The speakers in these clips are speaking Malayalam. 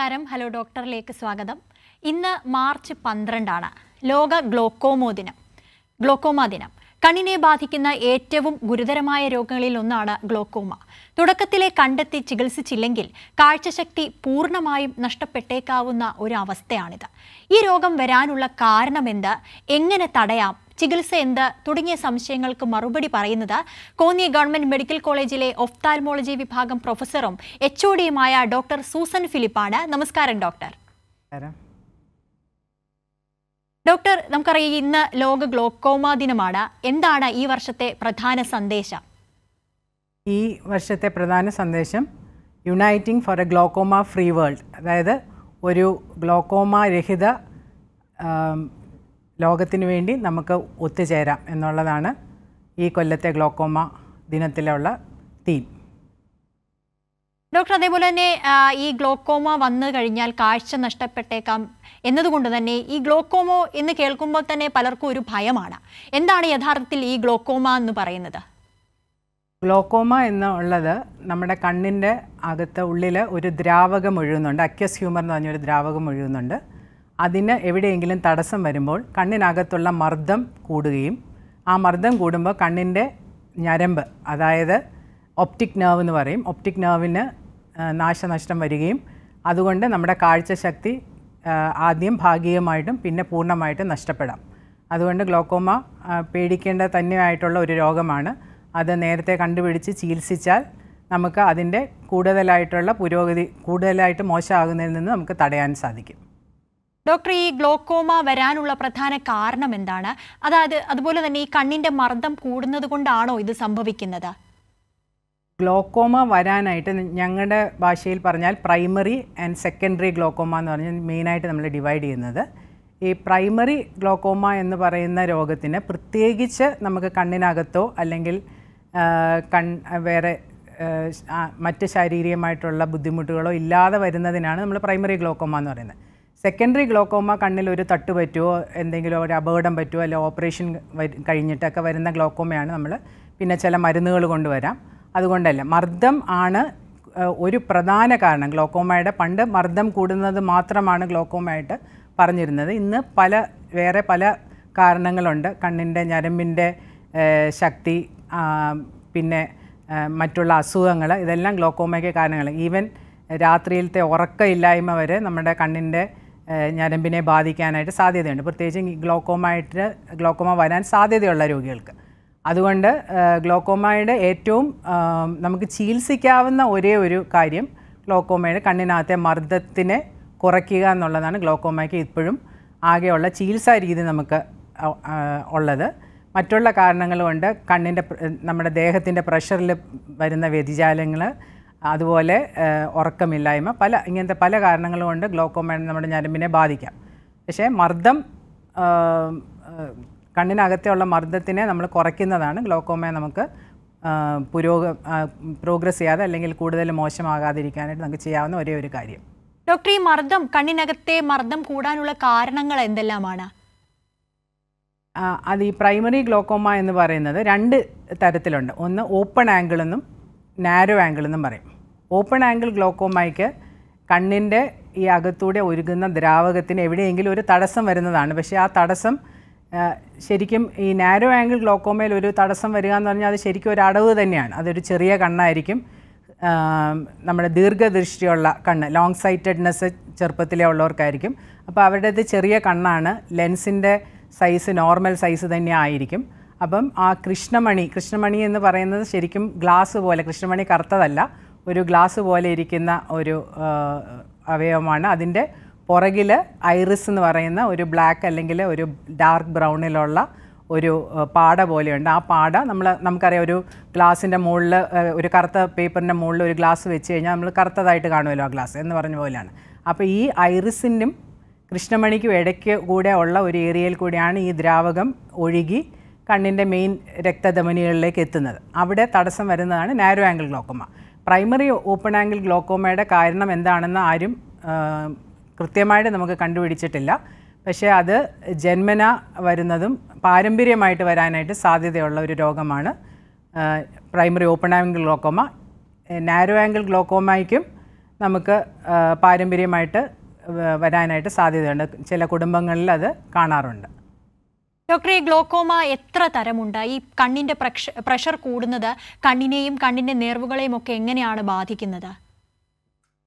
നമസ്കാരം ഹലോ ഡോക്ടറിലേക്ക് സ്വാഗതം ഇന്ന് മാർച്ച് പന്ത്രണ്ടാണ് ലോക ഗ്ലോക്കോമോ ദിനം ഗ്ലോക്കോമ ദിനം കണ്ണിനെ ബാധിക്കുന്ന ഏറ്റവും ഗുരുതരമായ രോഗങ്ങളിൽ ഒന്നാണ് ഗ്ലോക്കോമ തുടക്കത്തിലെ കണ്ടെത്തി ചികിത്സിച്ചില്ലെങ്കിൽ കാഴ്ചശക്തി പൂർണ്ണമായും നഷ്ടപ്പെട്ടേക്കാവുന്ന ഒരു അവസ്ഥയാണിത് ഈ രോഗം വരാനുള്ള കാരണമെന്ത് എങ്ങനെ തടയാം ചികിത്സ എന്താ തുടങ്ങിയ സംശയങ്ങൾക്ക് മറുപടി പറയുന്നത് കോന്നി ഗവൺമെന്റ് മെഡിക്കൽ കോളേജിലെ ഒഫ്താൽമോളജി വിഭാഗം പ്രൊഫസറും എച്ച് ഒഡിയുമായ ഡോക്ടർ സൂസൻ ഫിലിപ്പാണ് നമസ്കാരം ഡോക്ടർ ഡോക്ടർ നമുക്കറിയാം ഇന്ന് ലോക ഗ്ലോക്കോമ ദിനമാണ് എന്താണ് ഈ വർഷത്തെ പ്രധാന സന്ദേശം ഈ വർഷത്തെ പ്രധാന സന്ദേശം uniting for a glaucoma free world അതായത് ഒരു ഗ്ലോക്കോമ രഹിത ലോകത്തിനു വേണ്ടി നമുക്ക് ഒത്തുചേരാം എന്നുള്ളതാണ് ഈ കൊല്ലത്തെ ഗ്ലോക്കോമ ദിനത്തിലുള്ള തീം ഡോക്ടർ അതേപോലെ തന്നെ ഈ ഗ്ലോക്കോമ വന്നു കഴിഞ്ഞാൽ കാഴ്ച നഷ്ടപ്പെട്ടേക്കാം എന്നതുകൊണ്ട് തന്നെ ഈ ഗ്ലോക്കോമോ എന്ന് കേൾക്കുമ്പോൾ തന്നെ പലർക്കും ഒരു ഭയമാണ് എന്താണ് യഥാർത്ഥത്തിൽ ഈ ഗ്ലോക്കോമ എന്ന് പറയുന്നത് ഗ്ലോക്കോമ എന്നുള്ളത് നമ്മുടെ കണ്ണിൻ്റെ അകത്ത് ഉള്ളിൽ ഒരു ദ്രാവകം ഒഴുകുന്നുണ്ട് അക്യസ് ഹ്യൂമർ എന്ന് പറഞ്ഞൊരു ദ്രാവകം ഒഴുകുന്നുണ്ട് അതിന് എവിടെയെങ്കിലും തടസ്സം വരുമ്പോൾ കണ്ണിനകത്തുള്ള മർദ്ദം കൂടുകയും ആ മർദ്ദം കൂടുമ്പോൾ കണ്ണിൻ്റെ ഞരമ്പ് അതായത് ഒപ്റ്റിക് നേർവ് എന്ന് പറയും ഒപ്റ്റിക് നേർവിന് നാശനഷ്ടം വരികയും അതുകൊണ്ട് നമ്മുടെ കാഴ്ചശക്തി ആദ്യം ഭാഗികമായിട്ടും പിന്നെ പൂർണ്ണമായിട്ടും നഷ്ടപ്പെടാം അതുകൊണ്ട് ഗ്ലോക്കോമ പേടിക്കേണ്ട തന്നെയായിട്ടുള്ള ഒരു രോഗമാണ് അത് നേരത്തെ കണ്ടുപിടിച്ച് ചികിത്സിച്ചാൽ നമുക്ക് അതിൻ്റെ കൂടുതലായിട്ടുള്ള പുരോഗതി കൂടുതലായിട്ട് മോശമാകുന്നതിൽ നിന്ന് നമുക്ക് തടയാൻ സാധിക്കും ഡോക്ടർ ഈ ഗ്ലോക്കോമ വരാനുള്ള പ്രധാന കാരണം എന്താണ് അതായത് അതുപോലെ തന്നെ ഈ കണ്ണിന്റെ മർദ്ദം കൂടുന്നത് കൊണ്ടാണോ ഇത് സംഭവിക്കുന്നത് ഗ്ലോക്കോമ വരാനായിട്ട് ഞങ്ങളുടെ ഭാഷയിൽ പറഞ്ഞാൽ പ്രൈമറി ആൻഡ് സെക്കൻഡറി ഗ്ലോക്കോമ എന്ന് പറഞ്ഞാൽ മെയിനായിട്ട് നമ്മൾ ഡിവൈഡ് ചെയ്യുന്നത് ഈ പ്രൈമറി ഗ്ലോക്കോമ എന്ന് പറയുന്ന രോഗത്തിന് പ്രത്യേകിച്ച് നമുക്ക് കണ്ണിനകത്തോ അല്ലെങ്കിൽ കൺ വേറെ മറ്റ് ശാരീരികമായിട്ടുള്ള ബുദ്ധിമുട്ടുകളോ ഇല്ലാതെ വരുന്നതിനാണ് നമ്മൾ പ്രൈമറി ഗ്ലോക്കോമ എന്ന് പറയുന്നത് സെക്കൻഡറി ഗ്ലോക്കോമ കണ്ണിൽ ഒരു തട്ട് പറ്റുമോ എന്തെങ്കിലും ഒരു അപകടം പറ്റുമോ അല്ലെങ്കിൽ ഓപ്പറേഷൻ കഴിഞ്ഞിട്ടൊക്കെ വരുന്ന ഗ്ലോക്കോമയാണ് നമ്മൾ പിന്നെ ചില മരുന്നുകൾ കൊണ്ടുവരാം അതുകൊണ്ടല്ല മർദ്ദം ആണ് ഒരു പ്രധാന കാരണം ഗ്ലോക്കോമയുടെ പണ്ട് മർദ്ദം കൂടുന്നത് മാത്രമാണ് ഗ്ലോക്കോമയായിട്ട് പറഞ്ഞിരുന്നത് ഇന്ന് പല വേറെ പല കാരണങ്ങളുണ്ട് കണ്ണിൻ്റെ ഞരമ്പിൻ്റെ ശക്തി പിന്നെ മറ്റുള്ള അസുഖങ്ങൾ ഇതെല്ലാം ഗ്ലോക്കോമയ്ക്ക് കാരണങ്ങൾ ഈവൻ രാത്രിയിലത്തെ ഉറക്കമില്ലായ്മ വരെ നമ്മുടെ കണ്ണിൻ്റെ ഞരമ്പിനെ ബാധിക്കാനായിട്ട് സാധ്യതയുണ്ട് പ്രത്യേകിച്ച് ഗ്ലോക്കോമായിട്ട് ഗ്ലോക്കോമ വരാൻ സാധ്യതയുള്ള രോഗികൾക്ക് അതുകൊണ്ട് ഗ്ലോക്കോമയുടെ ഏറ്റവും നമുക്ക് ചികിത്സിക്കാവുന്ന ഒരേ ഒരു കാര്യം ഗ്ലോക്കോമയുടെ കണ്ണിനകത്തെ മർദ്ദത്തിനെ കുറയ്ക്കുക എന്നുള്ളതാണ് ഗ്ലോക്കോമയ്ക്ക് ഇപ്പോഴും ആകെയുള്ള ചികിത്സാ രീതി നമുക്ക് ഉള്ളത് മറ്റുള്ള കാരണങ്ങൾ കൊണ്ട് കണ്ണിൻ്റെ നമ്മുടെ ദേഹത്തിൻ്റെ പ്രഷറിൽ വരുന്ന വ്യതിചാലങ്ങൾ അതുപോലെ ഉറക്കമില്ലായ്മ പല ഇങ്ങനത്തെ പല കാരണങ്ങൾ കൊണ്ട് ഗ്ലോക്കോമ നമ്മുടെ ഞരമ്പിനെ ബാധിക്കാം പക്ഷേ മർദ്ദം കണ്ണിനകത്തെയുള്ള മർദ്ദത്തിനെ നമ്മൾ കുറയ്ക്കുന്നതാണ് ഗ്ലോക്കോമയെ നമുക്ക് പുരോഗ പ്രോഗ്രസ് ചെയ്യാതെ അല്ലെങ്കിൽ കൂടുതൽ മോശമാകാതിരിക്കാനായിട്ട് നമുക്ക് ചെയ്യാവുന്ന ഒരേ ഒരു കാര്യം ഡോക്ടർ ഈ മർദ്ദം കണ്ണിനകത്തെ മർദ്ദം കൂടാനുള്ള കാരണങ്ങൾ എന്തെല്ലാമാണ് അത് ഈ പ്രൈമറി ഗ്ലോക്കോമ എന്ന് പറയുന്നത് രണ്ട് തരത്തിലുണ്ട് ഒന്ന് ഓപ്പൺ ആംഗിൾ എന്നും നാരോ ആംഗിൾ എന്നും പറയും ഓപ്പൺ ആംഗിൾ ഗ്ലോക്കോമയ്ക്ക് കണ്ണിൻ്റെ ഈ അകത്തൂടെ ഒഴുകുന്ന ദ്രാവകത്തിന് എവിടെയെങ്കിലും ഒരു തടസ്സം വരുന്നതാണ് പക്ഷേ ആ തടസ്സം ശരിക്കും ഈ നാരോ ആംഗിൾ ഗ്ലോക്കോമയിൽ ഒരു തടസ്സം വരിക എന്ന് പറഞ്ഞാൽ അത് ശരിക്കും ഒരു അടവ് തന്നെയാണ് അതൊരു ചെറിയ കണ്ണായിരിക്കും നമ്മുടെ ദീർഘദൃഷ്ടിയുള്ള കണ്ണ് ലോങ് സൈറ്റഡ്നെസ് ചെറുപ്പത്തിലേ ഉള്ളവർക്കായിരിക്കും അപ്പോൾ അവരുടേത് ചെറിയ കണ്ണാണ് ലെൻസിൻ്റെ സൈസ് നോർമൽ സൈസ് തന്നെ ആയിരിക്കും അപ്പം ആ കൃഷ്ണമണി കൃഷ്ണമണി എന്ന് പറയുന്നത് ശരിക്കും ഗ്ലാസ് പോലെ കൃഷ്ണമണി കറുത്തതല്ല ഒരു ഗ്ലാസ് പോലെ ഇരിക്കുന്ന ഒരു അവയവമാണ് അതിൻ്റെ പുറകിൽ ഐറിസ് എന്ന് പറയുന്ന ഒരു ബ്ലാക്ക് അല്ലെങ്കിൽ ഒരു ഡാർക്ക് ബ്രൗണിലുള്ള ഒരു പാട പോലെയുണ്ട് ആ പാട നമ്മൾ നമുക്കറിയാം ഒരു ഗ്ലാസിൻ്റെ മുകളിൽ ഒരു കറുത്ത പേപ്പറിൻ്റെ മുകളിൽ ഒരു ഗ്ലാസ് വെച്ച് കഴിഞ്ഞാൽ നമ്മൾ കറുത്തതായിട്ട് കാണുമല്ലോ ആ ഗ്ലാസ് എന്ന് പറഞ്ഞ പോലെയാണ് അപ്പോൾ ഈ ഐറിസിൻ്റെയും കൃഷ്ണമണിക്കും ഇടയ്ക്ക് കൂടെ ഉള്ള ഒരു ഏരിയയിൽ കൂടിയാണ് ഈ ദ്രാവകം ഒഴുകി കണ്ണിൻ്റെ മെയിൻ രക്തധമനികളിലേക്ക് എത്തുന്നത് അവിടെ തടസ്സം വരുന്നതാണ് narrow angle glaucoma primary open angle ഗ്ലോക്കോമയുടെ കാരണം എന്താണെന്ന് ആരും കൃത്യമായിട്ട് നമുക്ക് കണ്ടുപിടിച്ചിട്ടില്ല പക്ഷേ അത് ജന്മന വരുന്നതും പാരമ്പര്യമായിട്ട് വരാനായിട്ട് സാധ്യതയുള്ള ഒരു രോഗമാണ് primary open angle glaucoma narrow angle ഗ്ലോക്കോമയ്ക്കും നമുക്ക് പാരമ്പര്യമായിട്ട് വരാനായിട്ട് സാധ്യതയുണ്ട് ചില കുടുംബങ്ങളിൽ അത് കാണാറുണ്ട് ഡോക്ടറെ ഗ്ലോക്കോമ എത്ര തരമുണ്ട് ഈ കണ്ണിന്റെ പ്രഷർ കൂടുന്നത് കണ്ണിനെയും കണ്ണിന്റെ നേർവുകളെയും ഒക്കെ എങ്ങനെയാണ് ബാധിക്കുന്നത്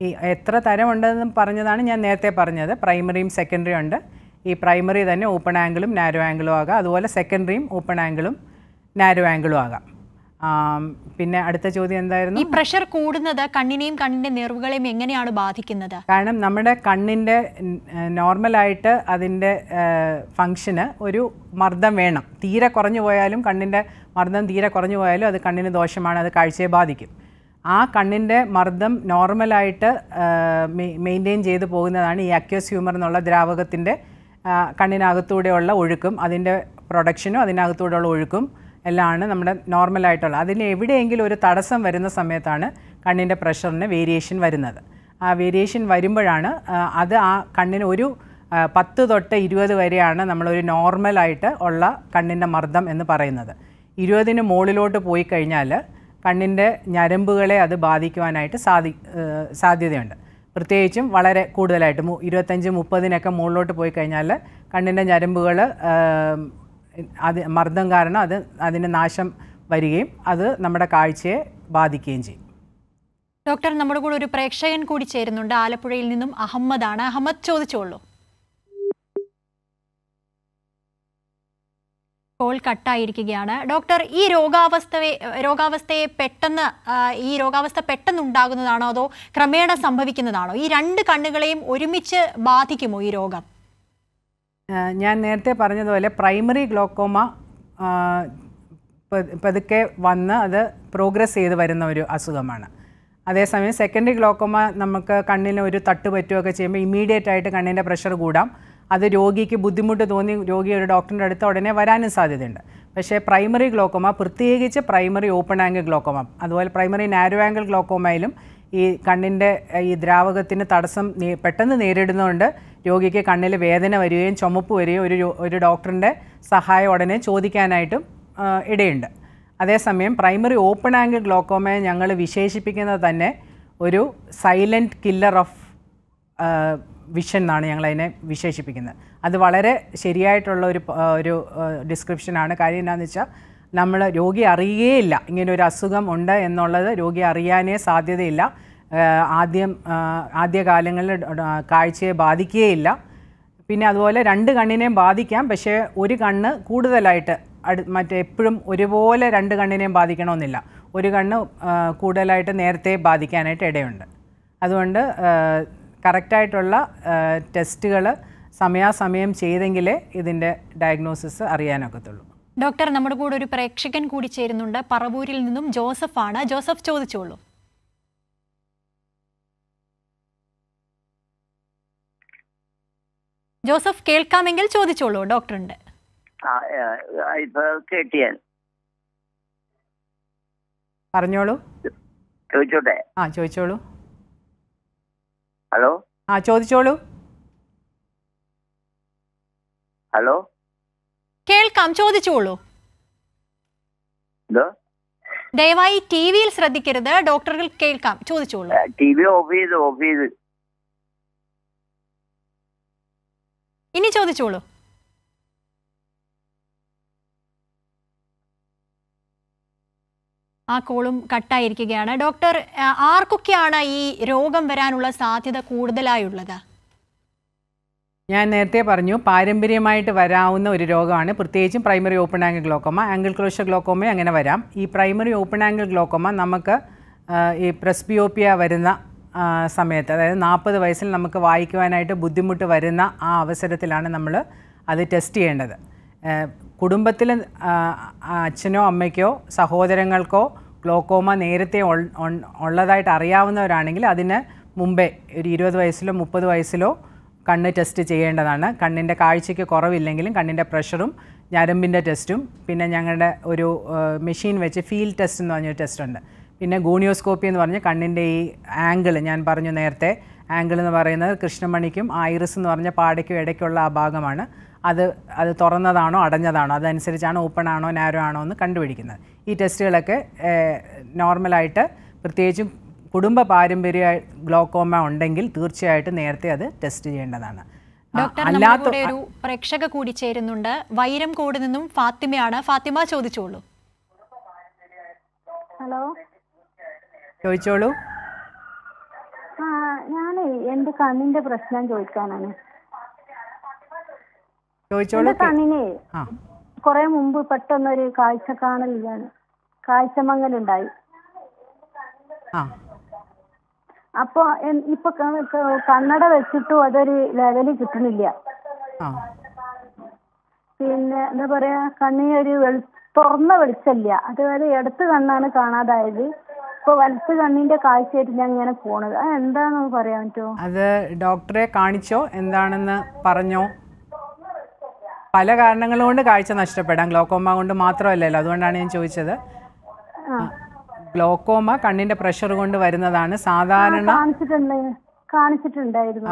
ഈ എത്ര തരമുണ്ടെന്ന് പറഞ്ഞതാണ് ഞാൻ നേരത്തെ പറഞ്ഞത് പ്രൈമറിയും സെക്കൻഡറിയും ഉണ്ട് ഈ പ്രൈമറി തന്നെ ഓപ്പൺ ആംഗിളും നാരോ ആംഗിളും ആകാം അതുപോലെ സെക്കൻഡറിയും ഓപ്പൺ ആംഗിളും നാരോ ആംഗിളും ആകാം പിന്നെ അടുത്ത ചോദ്യം എന്തായിരുന്നു ഈ പ്രഷർ കൂടുന്നത് കണ്ണിനെയും കണ്ണിന്റെ നെർവുകളെയും എങ്ങനെയാണ് ബാധിക്കുന്നത് കാരണം നമ്മുടെ കണ്ണിന്റെ നോർമലായിട്ട് അതിന്റെ ഫങ്ഷന് ഒരു മർദ്ദം വേണം തീരെ കുറഞ്ഞു പോയാലും കണ്ണിന്റെ മർദ്ദം തീരെ കുറഞ്ഞു പോയാലും അത് കണ്ണിന് ദോഷമാണ് അത് കാഴ്ചയെ ബാധിക്കും ആ കണ്ണിന്റെ മർദ്ദം നോർമലായിട്ട് മെയിൻറ്റെയിൻ ചെയ്തു പോകുന്നതാണ് ഈ അക്യോസ് ഹ്യൂമർ എന്നുള്ള ദ്രാവകത്തിന്റെ കണ്ണിനകത്തൂടെയുള്ള ഒഴുക്കും അതിന്റെ പ്രൊഡക്ഷനും അതിനകത്തൂടെയുള്ള ഒഴുക്കും എല്ലാമാണ് നമ്മുടെ നോർമലായിട്ടുള്ള അതിന് എവിടെയെങ്കിലും ഒരു തടസ്സം വരുന്ന സമയത്താണ് കണ്ണിൻ്റെ പ്രഷറിന് വേരിയേഷൻ വരുന്നത് ആ വേരിയേഷൻ വരുമ്പോഴാണ് അത് ആ കണ്ണിന് ഒരു പത്ത് തൊട്ട് ഇരുപത് വരെയാണ് നമ്മളൊരു നോർമലായിട്ട് ഉള്ള കണ്ണിൻ്റെ മർദ്ദം എന്ന് പറയുന്നത് ഇരുപതിന് മുകളിലോട്ട് പോയി കഴിഞ്ഞാൽ കണ്ണിൻ്റെ ഞരമ്പുകളെ അത് ബാധിക്കുവാനായിട്ട് സാധി സാധ്യതയുണ്ട് പ്രത്യേകിച്ചും വളരെ കൂടുതലായിട്ട് ഇരുപത്തഞ്ച് മുപ്പതിനൊക്കെ മുകളിലോട്ട് പോയി കഴിഞ്ഞാൽ കണ്ണിൻ്റെ ഞരമ്പുകൾ അത് മർദ്ദം കാരണം അത് അതിന് നാശം വരികയും അത് നമ്മുടെ കാഴ്ചയെ ബാധിക്കുകയും ചെയ്യും ഡോക്ടർ നമ്മുടെ കൂടെ ഒരു പ്രേക്ഷകൻ കൂടി ചേരുന്നുണ്ട് ആലപ്പുഴയിൽ നിന്നും അഹമ്മദ് ആണ് അഹമ്മദ് ചോദിച്ചോളൂ കോൾ കട്ടായിരിക്കുകയാണ് ഡോക്ടർ ഈ രോഗാവസ്ഥയെ രോഗാവസ്ഥയെ പെട്ടെന്ന് ഈ രോഗാവസ്ഥ പെട്ടെന്ന് ഉണ്ടാകുന്നതാണോ അതോ ക്രമേണ സംഭവിക്കുന്നതാണോ ഈ രണ്ട് കണ്ണുകളെയും ഒരുമിച്ച് ബാധിക്കുമോ ഈ രോഗം ഞാൻ നേരത്തെ പറഞ്ഞതുപോലെ പ്രൈമറി ഗ്ലോക്കോമ പതുക്കെ വന്ന് അത് പ്രോഗ്രസ് ചെയ്ത് വരുന്ന ഒരു അസുഖമാണ് അതേസമയം സെക്കൻഡറി ഗ്ലോക്കോമ നമുക്ക് കണ്ണിന് ഒരു തട്ട് പറ്റുകയൊക്കെ ചെയ്യുമ്പോൾ ഇമ്മീഡിയറ്റ് ആയിട്ട് കണ്ണിൻ്റെ പ്രഷർ കൂടാം അത് രോഗിക്ക് ബുദ്ധിമുട്ട് തോന്നി രോഗി ഒരു ഡോക്ടറിൻ്റെ അടുത്ത് ഉടനെ വരാനും സാധ്യതയുണ്ട് പക്ഷേ പ്രൈമറി ഗ്ലോക്കോമ പ്രത്യേകിച്ച് പ്രൈമറി ഓപ്പൺ ആംഗിൾ ഗ്ലോക്കോമ അതുപോലെ പ്രൈമറി നാരോ ആംഗിൾ ഗ്ലോക്കോമയിലും ഈ കണ്ണിൻ്റെ ഈ ദ്രാവകത്തിന് തടസ്സം പെട്ടെന്ന് നേരിടുന്നതുകൊണ്ട് രോഗിക്ക് കണ്ണിൽ വേദന വരികയും ചുമപ്പ് വരികയും ഒരു ഒരു ഡോക്ടറിൻ്റെ സഹായം ഉടനെ ചോദിക്കാനായിട്ടും ഇടയുണ്ട് അതേസമയം പ്രൈമറി ഓപ്പൺ ആംഗിൾ ഗ്ലോക്കോമയെ ഞങ്ങൾ വിശേഷിപ്പിക്കുന്നത് തന്നെ ഒരു സൈലൻറ്റ് കില്ലർ ഓഫ് വിഷൻ എന്നാണ് ഞങ്ങളതിനെ വിശേഷിപ്പിക്കുന്നത് അത് വളരെ ശരിയായിട്ടുള്ള ഒരു ഒരു ഡിസ്ക്രിപ്ഷനാണ് കാര്യം എന്താണെന്ന് വെച്ചാൽ നമ്മൾ രോഗി അറിയുകയില്ല ഇങ്ങനെ ഒരു അസുഖം ഉണ്ട് എന്നുള്ളത് രോഗി അറിയാനേ സാധ്യതയില്ല ആദ്യം ആദ്യകാലങ്ങളിൽ കാഴ്ചയെ ബാധിക്കുകയില്ല പിന്നെ അതുപോലെ രണ്ട് കണ്ണിനെയും ബാധിക്കാം പക്ഷേ ഒരു കണ്ണ് കൂടുതലായിട്ട് അടു മറ്റേ എപ്പോഴും ഒരുപോലെ രണ്ട് കണ്ണിനെയും ബാധിക്കണമെന്നില്ല ഒരു കണ്ണ് കൂടുതലായിട്ട് നേരത്തെ ബാധിക്കാനായിട്ട് ഇടയുണ്ട് അതുകൊണ്ട് കറക്റ്റായിട്ടുള്ള ടെസ്റ്റുകൾ സമയാസമയം ചെയ്തെങ്കിലേ ഇതിൻ്റെ ഡയഗ്നോസിസ് അറിയാനൊക്കത്തുള്ളൂ ഡോക്ടർ നമ്മുടെ കൂടെ ഒരു പ്രേക്ഷകൻ കൂടി ചേരുന്നുണ്ട് പറവൂരിൽ നിന്നും ജോസഫാണ് ജോസഫ് ചോദിച്ചോളൂ ജോസഫ് കേൾക്കാമെങ്കിൽ ചോദിച്ചോളൂ ഡോക്ടറുണ്ട് പറഞ്ഞോളൂ ചോദിച്ചോട്ടെ ആ ചോദിച്ചോളൂ ഹലോ ആ ചോദിച്ചോളൂ ഹലോ കേൾക്കാം ചോദിച്ചോളൂ ദയവായി ടി വിയിൽ ശ്രദ്ധിക്കരുത് ഡോക്ടർക്ക് കേൾക്കാം ചോദിച്ചോളൂ ടി വി ഓഫ് ചെയ്ത് ഓഫ് ചെയ്ത് ഇനി ചോദിച്ചോളൂ ആ കോളും കട്ടായിരിക്കുകയാണ് ഡോക്ടർ ആർക്കൊക്കെയാണ് ഈ രോഗം വരാനുള്ള സാധ്യത കൂടുതലായുള്ളത് ഞാൻ നേരത്തെ പറഞ്ഞു പാരമ്പര്യമായിട്ട് വരാവുന്ന ഒരു രോഗമാണ് പ്രത്യേകിച്ചും primary open angle glaucoma angle closure ഗ്ലോക്കോമയും അങ്ങനെ വരാം ഈ പ്രൈമറി ഓപ്പൺ ആംഗിൾ ഗ്ലോക്കോമ നമുക്ക് ഈ പ്രസ്ബിയോപ്പിയ വരുന്ന സമയത്ത് അതായത് നാൽപ്പത് വയസ്സിൽ നമുക്ക് വായിക്കുവാനായിട്ട് ബുദ്ധിമുട്ട് വരുന്ന ആ അവസരത്തിലാണ് നമ്മൾ അത് ടെസ്റ്റ് ചെയ്യേണ്ടത് കുടുംബത്തിൽ അച്ഛനോ അമ്മയ്ക്കോ സഹോദരങ്ങൾക്കോ ഗ്ലോക്കോമ നേരത്തെ ഉള്ളതായിട്ട് അറിയാവുന്നവരാണെങ്കിൽ അതിന് മുമ്പേ ഒരു ഇരുപത് വയസ്സിലോ മുപ്പത് വയസ്സിലോ കണ്ണ് ടെസ്റ്റ് ചെയ്യേണ്ടതാണ് കണ്ണിൻ്റെ കാഴ്ചയ്ക്ക് കുറവില്ലെങ്കിലും കണ്ണിൻ്റെ പ്രഷറും ഞരമ്പിൻ്റെ ടെസ്റ്റും പിന്നെ ഞങ്ങളുടെ ഒരു മെഷീൻ വെച്ച് ഫീൽ ടെസ്റ്റ് എന്ന് പറഞ്ഞൊരു ടെസ്റ്റുണ്ട് പിന്നെ ഗോണിയോസ്കോപ്പി എന്ന് പറഞ്ഞ് കണ്ണിൻ്റെ ഈ ആംഗിൾ ഞാൻ പറഞ്ഞു നേരത്തെ ആംഗിൾ എന്ന് പറയുന്നത് കൃഷ്ണമണിക്കും ഐറിസ് എന്ന് പറഞ്ഞ പാടയ്ക്കും ഇടയ്ക്കുള്ള ആ ഭാഗമാണ് അത് അത് തുറന്നതാണോ അടഞ്ഞതാണോ അതനുസരിച്ചാണ് ഓപ്പൺ ആണോ നാരോ ആണോ എന്ന് കണ്ടുപിടിക്കുന്നത് ഈ ടെസ്റ്റുകളൊക്കെ നോർമലായിട്ട് പ്രത്യേകിച്ചും കുടുംബ പാരമ്പര്യ ഗ്ലോക്കോമ ഉണ്ടെങ്കിൽ തീർച്ചയായിട്ടും നേരത്തെ അത് ടെസ്റ്റ് ചെയ്യേണ്ടതാണ് ഡോക്ടർ ഒരു പ്രേക്ഷക കൂടി ചേരുന്നുണ്ട് വൈരം കൂടുന്നതും നിന്നും ഫാത്തിമയാണ് ഫാത്തിമ ചോദിച്ചോളൂ ഹലോ ചോദിച്ചോളൂ ഞാൻ കണ്ണിന്റെ പ്രശ്നം ചോദിക്കാനാണ് ചോദിച്ചോളൂ കണ്ണിനെ കുറെ മുമ്പ് പെട്ടെന്നൊരു കാഴ്ച കാണലില്ലാണ് കാഴ്ചമങ്ങലുണ്ടായി അപ്പൊ ഇപ്പൊ കണ്ണട വെച്ചിട്ടും അതൊരു ലെവല് കിട്ടണില്ല പിന്നെ എന്താ പറയാ കണ്ണിന് ഒരു തുറന്ന വെളിച്ചല്ല അതുപോലെ എടുത്തു കണ്ണാണ് കാണാതായത് കണ്ണിന്റെ ഞാൻ അത് ഡോക്ടറെ കാണിച്ചോ എന്താണെന്ന് പറഞ്ഞോ പല കാരണങ്ങൾ കൊണ്ട് കാഴ്ച നഷ്ടപ്പെടാം ഗ്ലോക്കോമ കൊണ്ട് മാത്രമല്ലല്ലോ അതുകൊണ്ടാണ് ഞാൻ ചോദിച്ചത് ഗ്ലോക്കോമ കണ്ണിന്റെ പ്രഷർ കൊണ്ട് വരുന്നതാണ് സാധാരണ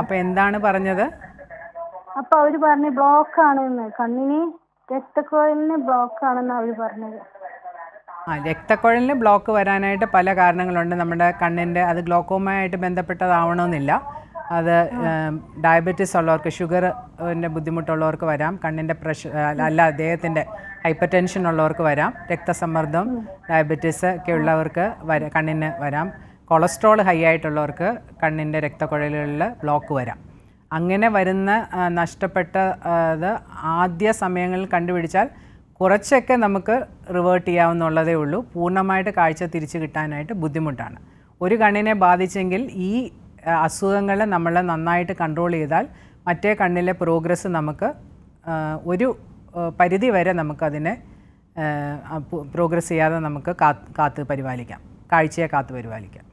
അപ്പൊ എന്താണ് പറഞ്ഞത് അപ്പൊ അവര് പറഞ്ഞു ബ്ലോക്ക് ആണെന്ന് കണ്ണിന് രക്തക്കോയിലിന് ബ്ലോക്ക് ആണെന്ന് അവര് പറഞ്ഞത് ആ രക്തക്കുഴലിന് ബ്ലോക്ക് വരാനായിട്ട് പല കാരണങ്ങളുണ്ട് നമ്മുടെ കണ്ണിൻ്റെ അത് ഗ്ലോക്കോമയായിട്ട് ബന്ധപ്പെട്ടതാവണമെന്നില്ല അത് ഡയബറ്റിസ് ഉള്ളവർക്ക് ഷുഗറിൻ്റെ ബുദ്ധിമുട്ടുള്ളവർക്ക് വരാം കണ്ണിൻ്റെ പ്രഷർ അല്ല ദേഹത്തിൻ്റെ ഹൈപ്പർ ടെൻഷൻ ഉള്ളവർക്ക് വരാം രക്തസമ്മർദ്ദം ഡയബറ്റിസ് ഒക്കെ ഉള്ളവർക്ക് വര കണ്ണിന് വരാം കൊളസ്ട്രോൾ ഹൈ ആയിട്ടുള്ളവർക്ക് കണ്ണിൻ്റെ രക്തക്കുഴലുകളിൽ ബ്ലോക്ക് വരാം അങ്ങനെ വരുന്ന നഷ്ടപ്പെട്ട ആദ്യ സമയങ്ങളിൽ കണ്ടുപിടിച്ചാൽ കുറച്ചൊക്കെ നമുക്ക് റിവേർട്ട് ചെയ്യാവുന്നുള്ളതേ ഉള്ളൂ പൂർണ്ണമായിട്ട് കാഴ്ച തിരിച്ച് കിട്ടാനായിട്ട് ബുദ്ധിമുട്ടാണ് ഒരു കണ്ണിനെ ബാധിച്ചെങ്കിൽ ഈ അസുഖങ്ങളെ നമ്മൾ നന്നായിട്ട് കൺട്രോൾ ചെയ്താൽ മറ്റേ കണ്ണിലെ പ്രോഗ്രസ് നമുക്ക് ഒരു പരിധി വരെ നമുക്കതിനെ പ്രോഗ്രസ് ചെയ്യാതെ നമുക്ക് കാത്ത് കാത്ത് പരിപാലിക്കാം കാഴ്ചയെ കാത്ത് പരിപാലിക്കാം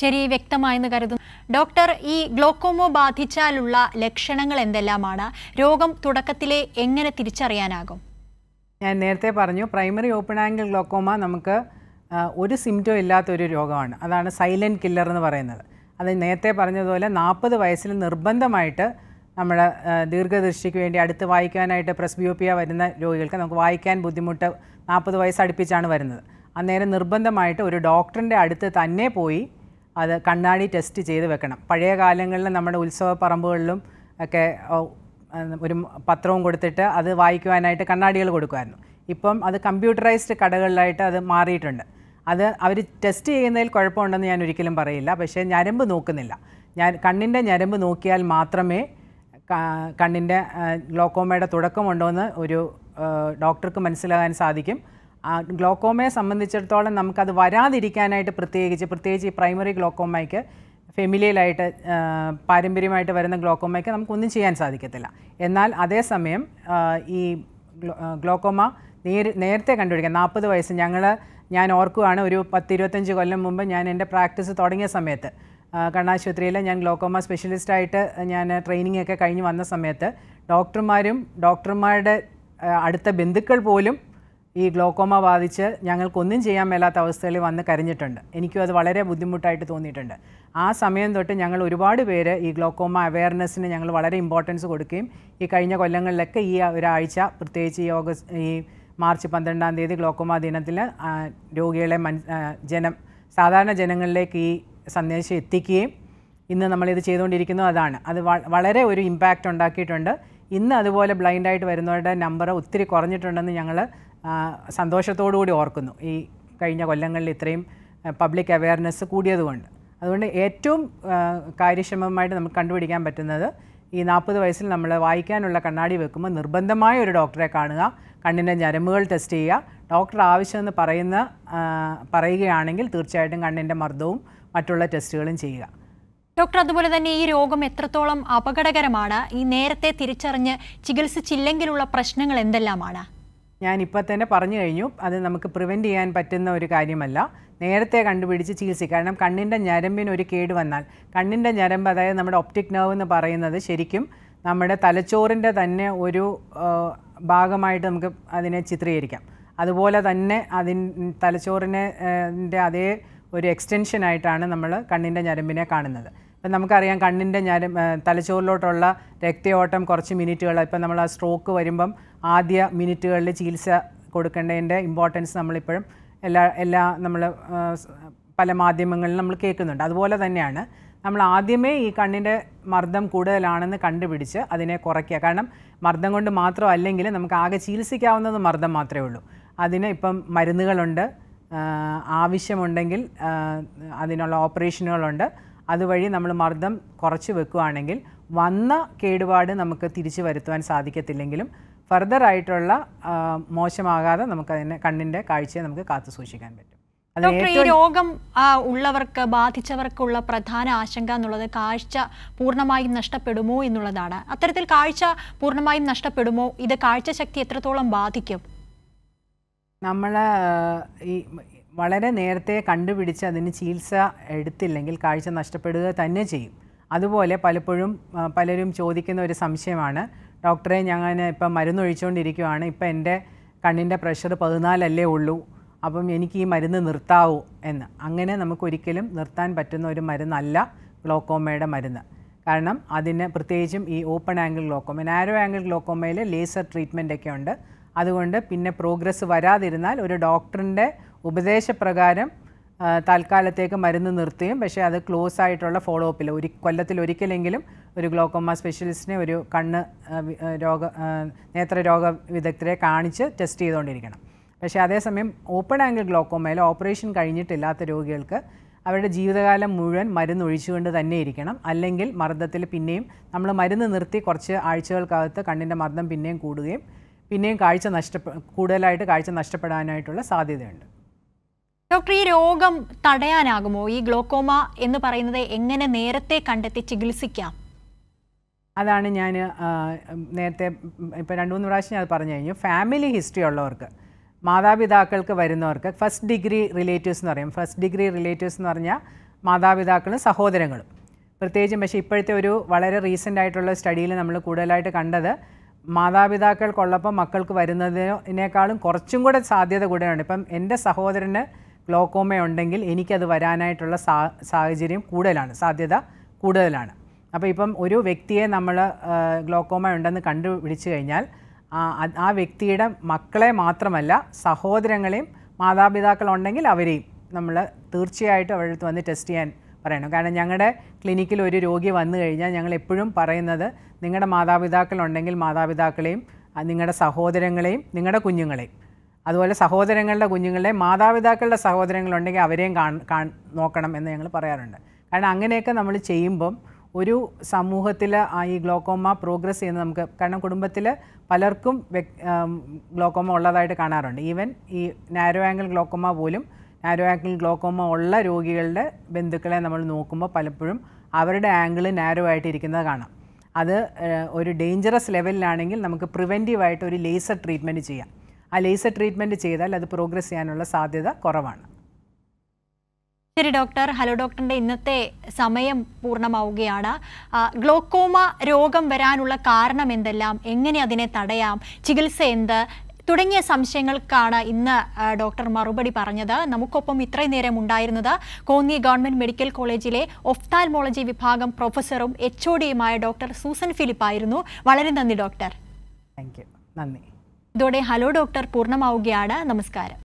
ശരി വ്യക്തമായെന്ന് കരുതുന്നു ഡോക്ടർ ഈ ഗ്ലോക്കോമോ ബാധിച്ചാലുള്ള ലക്ഷണങ്ങൾ എന്തെല്ലാമാണ് രോഗം തുടക്കത്തിലെ എങ്ങനെ തിരിച്ചറിയാനാകും ഞാൻ നേരത്തെ പറഞ്ഞു പ്രൈമറി ഓപ്പൺ ആംഗിൾ ഗ്ലോക്കോമ നമുക്ക് ഒരു സിംറ്റോ ഇല്ലാത്തൊരു രോഗമാണ് അതാണ് സൈലൻറ്റ് കില്ലർ എന്ന് പറയുന്നത് അത് നേരത്തെ പറഞ്ഞതുപോലെ നാൽപ്പത് വയസ്സിൽ നിർബന്ധമായിട്ട് നമ്മുടെ ദീർഘദൃഷ്ടിക്ക് വേണ്ടി അടുത്ത് വായിക്കാനായിട്ട് പ്രസ്ബിയോപ്പിയ വരുന്ന രോഗികൾക്ക് നമുക്ക് വായിക്കാൻ ബുദ്ധിമുട്ട് നാൽപ്പത് വയസ്സ് അടുപ്പിച്ചാണ് വരുന്നത് അന്നേരം നിർബന്ധമായിട്ട് ഒരു ഡോക്ടറിൻ്റെ അടുത്ത് തന്നെ പോയി അത് കണ്ണാടി ടെസ്റ്റ് ചെയ്ത് വെക്കണം പഴയ കാലങ്ങളിൽ നമ്മുടെ ഉത്സവ പറമ്പുകളിലും ഒക്കെ ഒരു പത്രവും കൊടുത്തിട്ട് അത് വായിക്കുവാനായിട്ട് കണ്ണാടികൾ കൊടുക്കുമായിരുന്നു ഇപ്പം അത് കമ്പ്യൂട്ടറൈസ്ഡ് കടകളിലായിട്ട് അത് മാറിയിട്ടുണ്ട് അത് അവർ ടെസ്റ്റ് ചെയ്യുന്നതിൽ കുഴപ്പമുണ്ടെന്ന് ഞാൻ ഒരിക്കലും പറയില്ല പക്ഷേ ഞരമ്പ് നോക്കുന്നില്ല ഞാൻ കണ്ണിൻ്റെ ഞരമ്പ് നോക്കിയാൽ മാത്രമേ കണ്ണിൻ്റെ ഗ്ലോക്കോമയുടെ തുടക്കമുണ്ടോ എന്ന് ഒരു ഡോക്ടർക്ക് മനസ്സിലാകാൻ സാധിക്കും ഗ്ലോക്കോമയെ സംബന്ധിച്ചിടത്തോളം നമുക്കത് വരാതിരിക്കാനായിട്ട് പ്രത്യേകിച്ച് പ്രത്യേകിച്ച് ഈ പ്രൈമറി ഗ്ലോക്കോമയ്ക്ക് ഫെമിലിയിലായിട്ട് പാരമ്പര്യമായിട്ട് വരുന്ന ഗ്ലോക്കോമയ്ക്ക് നമുക്കൊന്നും ചെയ്യാൻ സാധിക്കത്തില്ല എന്നാൽ അതേസമയം ഈ ഗ്ലോക്കോമ നേര് നേരത്തെ കണ്ടുപിടിക്കാം നാൽപ്പത് വയസ്സ് ഞങ്ങൾ ഞാൻ ഓർക്കുകയാണ് ഒരു പത്തിരുപത്തഞ്ച് കൊല്ലം മുമ്പ് ഞാൻ എൻ്റെ പ്രാക്ടീസ് തുടങ്ങിയ സമയത്ത് കണ്ണാശുപത്രിയിൽ ഞാൻ ഗ്ലോക്കോമ സ്പെഷ്യലിസ്റ്റായിട്ട് ഞാൻ ട്രെയിനിങ് ഒക്കെ കഴിഞ്ഞ് വന്ന സമയത്ത് ഡോക്ടർമാരും ഡോക്ടർമാരുടെ അടുത്ത ബന്ധുക്കൾ പോലും ഈ ഗ്ലോക്കോമ ബാധിച്ച് ഞങ്ങൾക്കൊന്നും ചെയ്യാൻ മേലാത്ത അവസ്ഥയിൽ വന്ന് കരഞ്ഞിട്ടുണ്ട് എനിക്കും അത് വളരെ ബുദ്ധിമുട്ടായിട്ട് തോന്നിയിട്ടുണ്ട് ആ സമയം തൊട്ട് ഞങ്ങൾ ഒരുപാട് പേര് ഈ ഗ്ലോക്കോമ അവയർനെസ്സിന് ഞങ്ങൾ വളരെ ഇമ്പോർട്ടൻസ് കൊടുക്കുകയും ഈ കഴിഞ്ഞ കൊല്ലങ്ങളിലൊക്കെ ഈ ഒരാഴ്ച പ്രത്യേകിച്ച് ഈ ഓഗസ്റ്റ് ഈ മാർച്ച് പന്ത്രണ്ടാം തീയതി ഗ്ലോക്കോമ ദിനത്തിൽ രോഗികളെ മൻ ജനം സാധാരണ ജനങ്ങളിലേക്ക് ഈ സന്ദേശം എത്തിക്കുകയും ഇന്ന് നമ്മളിത് ചെയ്തുകൊണ്ടിരിക്കുന്നു അതാണ് അത് വളരെ ഒരു ഇമ്പാക്റ്റ് ഉണ്ടാക്കിയിട്ടുണ്ട് ഇന്ന് അതുപോലെ ബ്ലൈൻഡായിട്ട് വരുന്നവരുടെ നമ്പർ ഒത്തിരി കുറഞ്ഞിട്ടുണ്ടെന്ന് ഞങ്ങൾ സന്തോഷത്തോടുകൂടി ഓർക്കുന്നു ഈ കഴിഞ്ഞ കൊല്ലങ്ങളിൽ ഇത്രയും പബ്ലിക് അവയർനെസ് കൂടിയതുകൊണ്ട് അതുകൊണ്ട് ഏറ്റവും കാര്യക്ഷമമായിട്ട് നമുക്ക് കണ്ടുപിടിക്കാൻ പറ്റുന്നത് ഈ നാൽപ്പത് വയസ്സിൽ നമ്മൾ വായിക്കാനുള്ള കണ്ണാടി വെക്കുമ്പോൾ നിർബന്ധമായ ഒരു ഡോക്ടറെ കാണുക കണ്ണിൻ്റെ ഞരമ്പുകൾ ടെസ്റ്റ് ചെയ്യുക ഡോക്ടർ ആവശ്യമെന്ന് പറയുന്ന പറയുകയാണെങ്കിൽ തീർച്ചയായിട്ടും കണ്ണിൻ്റെ മർദ്ദവും മറ്റുള്ള ടെസ്റ്റുകളും ചെയ്യുക ഡോക്ടർ അതുപോലെ തന്നെ ഈ രോഗം എത്രത്തോളം അപകടകരമാണ് ഈ നേരത്തെ തിരിച്ചറിഞ്ഞ് ചികിത്സിച്ചില്ലെങ്കിലുള്ള പ്രശ്നങ്ങൾ എന്തെല്ലാമാണ് ഞാനിപ്പോൾ തന്നെ പറഞ്ഞു കഴിഞ്ഞു അത് നമുക്ക് പ്രിവെൻറ്റ് ചെയ്യാൻ പറ്റുന്ന ഒരു കാര്യമല്ല നേരത്തെ കണ്ടുപിടിച്ച് ചികിത്സിക്കുക കാരണം കണ്ണിൻ്റെ ഞരമ്പിന് ഒരു കേട് വന്നാൽ കണ്ണിൻ്റെ ഞരമ്പ് അതായത് നമ്മുടെ ഒപ്റ്റിക് നെർവ് എന്ന് പറയുന്നത് ശരിക്കും നമ്മുടെ തലച്ചോറിൻ്റെ തന്നെ ഒരു ഭാഗമായിട്ട് നമുക്ക് അതിനെ ചിത്രീകരിക്കാം അതുപോലെ തന്നെ അതിൻ തലച്ചോറിനെ അതേ ഒരു എക്സ്റ്റൻഷനായിട്ടാണ് നമ്മൾ കണ്ണിൻ്റെ ഞരമ്പിനെ കാണുന്നത് ഇപ്പം നമുക്കറിയാം കണ്ണിൻ്റെ ഞാൻ തലച്ചോറിലോട്ടുള്ള രക്തയോട്ടം കുറച്ച് മിനിറ്റുകൾ ഇപ്പം നമ്മൾ ആ സ്ട്രോക്ക് വരുമ്പം ആദ്യ മിനിറ്റുകളിൽ ചികിത്സ കൊടുക്കേണ്ടതിൻ്റെ ഇമ്പോർട്ടൻസ് നമ്മളിപ്പോഴും എല്ലാ എല്ലാ നമ്മൾ പല മാധ്യമങ്ങളിൽ നമ്മൾ കേൾക്കുന്നുണ്ട് അതുപോലെ തന്നെയാണ് നമ്മൾ ആദ്യമേ ഈ കണ്ണിൻ്റെ മർദ്ദം കൂടുതലാണെന്ന് കണ്ടുപിടിച്ച് അതിനെ കുറയ്ക്കുക കാരണം മർദ്ദം കൊണ്ട് മാത്രം അല്ലെങ്കിൽ നമുക്ക് ആകെ ചികിത്സിക്കാവുന്നത് മർദ്ദം മാത്രമേ ഉള്ളൂ അതിന് ഇപ്പം മരുന്നുകളുണ്ട് ആവശ്യമുണ്ടെങ്കിൽ അതിനുള്ള ഓപ്പറേഷനുകളുണ്ട് അതുവഴി നമ്മൾ മർദ്ദം കുറച്ച് വെക്കുകയാണെങ്കിൽ വന്ന കേടുപാട് നമുക്ക് തിരിച്ചു വരുത്തുവാൻ സാധിക്കത്തില്ലെങ്കിലും ഫർദർ ആയിട്ടുള്ള മോശമാകാതെ നമുക്ക് അതിനെ കണ്ണിൻ്റെ കാഴ്ചയെ നമുക്ക് കാത്തു സൂക്ഷിക്കാൻ പറ്റും ഈ രോഗം ഉള്ളവർക്ക് ബാധിച്ചവർക്കുള്ള പ്രധാന ആശങ്ക എന്നുള്ളത് കാഴ്ച പൂർണ്ണമായും നഷ്ടപ്പെടുമോ എന്നുള്ളതാണ് അത്തരത്തിൽ കാഴ്ച പൂർണ്ണമായും നഷ്ടപ്പെടുമോ ഇത് കാഴ്ച ശക്തി എത്രത്തോളം ബാധിക്കും നമ്മൾ ഈ വളരെ നേരത്തെ കണ്ടുപിടിച്ച് അതിന് ചികിത്സ എടുത്തില്ലെങ്കിൽ കാഴ്ച നഷ്ടപ്പെടുക തന്നെ ചെയ്യും അതുപോലെ പലപ്പോഴും പലരും ചോദിക്കുന്ന ഒരു സംശയമാണ് ഡോക്ടറെ ഞങ്ങൾ ഇപ്പം മരുന്നൊഴിച്ചുകൊണ്ടിരിക്കുകയാണ് ഇപ്പം എൻ്റെ കണ്ണിൻ്റെ പ്രഷർ പതിനാലല്ലേ ഉള്ളൂ അപ്പം എനിക്ക് ഈ മരുന്ന് നിർത്താവൂ എന്ന് അങ്ങനെ നമുക്കൊരിക്കലും നിർത്താൻ പറ്റുന്ന ഒരു മരുന്നല്ല ഗ്ലോക്കോമയുടെ മരുന്ന് കാരണം അതിന് പ്രത്യേകിച്ചും ഈ open angle glaucoma narrow angle ഗ്ലോക്കോമയിൽ ലേസർ ട്രീറ്റ്മെൻ്റ് ഒക്കെ ഉണ്ട് അതുകൊണ്ട് പിന്നെ പ്രോഗ്രസ് വരാതിരുന്നാൽ ഒരു ഡോക്ടറിൻ്റെ ഉപദേശപ്രകാരം തൽക്കാലത്തേക്ക് മരുന്ന് നിർത്തുകയും പക്ഷേ അത് ക്ലോസ് ആയിട്ടുള്ള ഫോളോ അപ്പിൽ ഒരു കൊല്ലത്തിൽ ഒരിക്കലെങ്കിലും ഒരു ഗ്ലോക്കോമ സ്പെഷ്യലിസ്റ്റിനെ ഒരു കണ്ണ് രോഗ നേത്ര രോഗ വിദഗ്ധരെ കാണിച്ച് ടെസ്റ്റ് ചെയ്തുകൊണ്ടിരിക്കണം പക്ഷേ അതേസമയം ഓപ്പൺ ആംഗിൾ ഗ്ലോക്കോമയിൽ ഓപ്പറേഷൻ കഴിഞ്ഞിട്ടില്ലാത്ത രോഗികൾക്ക് അവരുടെ ജീവിതകാലം മുഴുവൻ മരുന്ന് ഒഴിച്ചുകൊണ്ട് തന്നെ ഇരിക്കണം അല്ലെങ്കിൽ മർദ്ദത്തിൽ പിന്നെയും നമ്മൾ മരുന്ന് നിർത്തി കുറച്ച് ആഴ്ചകൾക്കകത്ത് കണ്ണിൻ്റെ മർദ്ദം പിന്നെയും കൂടുകയും പിന്നെയും കാഴ്ച നഷ്ടപ്പെ കൂടുതലായിട്ട് കാഴ്ച നഷ്ടപ്പെടാനായിട്ടുള്ള സാധ്യതയുണ്ട് ഡോക്ടർ ഈ രോഗം തടയാനാകുമോ ഈ ഗ്ലോക്കോമ എന്ന് പറയുന്നത് എങ്ങനെ നേരത്തെ കണ്ടെത്തി ചികിത്സിക്കാം അതാണ് ഞാൻ നേരത്തെ ഇപ്പോൾ രണ്ട് മൂന്ന് പ്രാവശ്യം ഞാൻ പറഞ്ഞു കഴിഞ്ഞു ഫാമിലി ഹിസ്റ്ററി ഉള്ളവർക്ക് മാതാപിതാക്കൾക്ക് വരുന്നവർക്ക് ഫസ്റ്റ് ഡിഗ്രി റിലേറ്റീവ്സ് എന്ന് പറയും ഫസ്റ്റ് ഡിഗ്രി റിലേറ്റീവ്സ് എന്ന് പറഞ്ഞാൽ മാതാപിതാക്കളും സഹോദരങ്ങളും പ്രത്യേകിച്ചും പക്ഷേ ഇപ്പോഴത്തെ ഒരു വളരെ റീസെൻ്റ് ആയിട്ടുള്ള സ്റ്റഡിയിൽ നമ്മൾ കൂടുതലായിട്ട് കണ്ടത് മാതാപിതാക്കൾക്കുള്ളപ്പോൾ മക്കൾക്ക് വരുന്നതിനേക്കാളും കുറച്ചും കൂടെ സാധ്യത കൂടുതലാണ് ഇപ്പം എൻ്റെ സഹോദരന് ഗ്ലോക്കോമ ഉണ്ടെങ്കിൽ എനിക്കത് വരാനായിട്ടുള്ള സാ സാഹചര്യം കൂടുതലാണ് സാധ്യത കൂടുതലാണ് അപ്പോൾ ഇപ്പം ഒരു വ്യക്തിയെ നമ്മൾ ഗ്ലോക്കോമ ഉണ്ടെന്ന് കണ്ടുപിടിച്ചു കഴിഞ്ഞാൽ ആ വ്യക്തിയുടെ മക്കളെ മാത്രമല്ല സഹോദരങ്ങളെയും മാതാപിതാക്കളുണ്ടെങ്കിൽ അവരെയും നമ്മൾ തീർച്ചയായിട്ടും അടുത്ത് വന്ന് ടെസ്റ്റ് ചെയ്യാൻ പറയണം കാരണം ഞങ്ങളുടെ ക്ലിനിക്കിൽ ഒരു രോഗി വന്നു കഴിഞ്ഞാൽ ഞങ്ങൾ എപ്പോഴും പറയുന്നത് നിങ്ങളുടെ മാതാപിതാക്കളുണ്ടെങ്കിൽ മാതാപിതാക്കളെയും നിങ്ങളുടെ സഹോദരങ്ങളെയും നിങ്ങളുടെ കുഞ്ഞുങ്ങളെയും അതുപോലെ സഹോദരങ്ങളുടെ കുഞ്ഞുങ്ങളെ മാതാപിതാക്കളുടെ സഹോദരങ്ങളുണ്ടെങ്കിൽ അവരെയും കാൺ നോക്കണം എന്ന് ഞങ്ങൾ പറയാറുണ്ട് കാരണം അങ്ങനെയൊക്കെ നമ്മൾ ചെയ്യുമ്പം ഒരു സമൂഹത്തിൽ ഈ ഗ്ലോക്കോമ പ്രോഗ്രസ് ചെയ്യുന്നത് നമുക്ക് കാരണം കുടുംബത്തിൽ പലർക്കും ഗ്ലോക്കോമ ഉള്ളതായിട്ട് കാണാറുണ്ട് ഈവൻ ഈ നാരോ ആംഗിൾ ഗ്ലോക്കോമ പോലും നാരോ ആംഗിൾ ഗ്ലോക്കോമ ഉള്ള രോഗികളുടെ ബന്ധുക്കളെ നമ്മൾ നോക്കുമ്പോൾ പലപ്പോഴും അവരുടെ ആംഗിൾ നാരോ ആയിട്ടിരിക്കുന്നത് കാണാം അത് ഒരു ഡേഞ്ചറസ് ലെവലിലാണെങ്കിൽ നമുക്ക് പ്രിവെൻറ്റീവായിട്ട് ഒരു ലേസർ ട്രീറ്റ്മെൻറ്റ് ചെയ്യാം ആ ലേസർ ട്രീറ്റ്മെൻറ്റ് ചെയ്താൽ അത് പ്രോഗ്രസ് ചെയ്യാനുള്ള സാധ്യത കുറവാണ് ശരി ഡോക്ടർ ഹലോ ഡോക്ടറിൻ്റെ ഇന്നത്തെ സമയം പൂർണ്ണമാവുകയാണ് ഗ്ലോക്കോമ രോഗം വരാനുള്ള കാരണം എന്തെല്ലാം എങ്ങനെ അതിനെ തടയാം ചികിത്സ എന്ത് തുടങ്ങിയ സംശയങ്ങൾക്കാണ് ഇന്ന് ഡോക്ടർ മറുപടി പറഞ്ഞത് നമുക്കൊപ്പം ഇത്രയും നേരം ഉണ്ടായിരുന്നത് കോന്നി ഗവൺമെന്റ് മെഡിക്കൽ കോളേജിലെ ഒഫ്താൽമോളജി വിഭാഗം പ്രൊഫസറും H O doctor Susan Philip ആയിരുന്നു വളരെ നന്ദി ഡോക്ടർ താങ്ക് യു നന്ദി ഇതോടെ ഹലോ ഡോക്ടർ പൂർണ്ണമാവുകയാണ് നമസ്കാരം